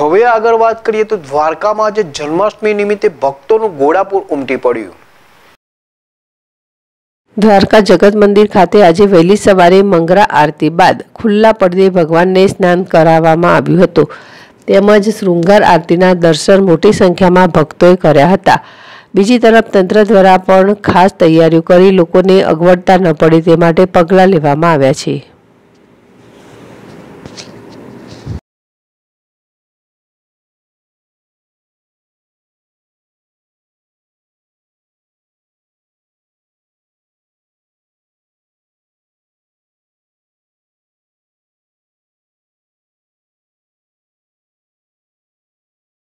હવે આગળ વાત કરીએ તો દ્વારકામાં આજે જન્માષ્ટમી નિમિત્તે ભક્તોનું ગોળાપુર ઉમટી પડ્યું દ્વારકા જગત મંદિર ખાતે આજે વહેલી સવારે મંગરા આરતી બાદ ખુલ્લા પડદે ભગવાનને સ્નાન કરાવવામાં આવ્યું હતું તેમજ શૃંગાર આરતીના દર્શન મોટી સંખ્યામાં ભક્તોએ કર્યા હતા બીજી તરફ તંત્ર દ્વારા પણ ખાસ તૈયારીઓ કરી લોકોને અગવડતા ન પડે તે માટે પગલાં લેવામાં આવ્યા છે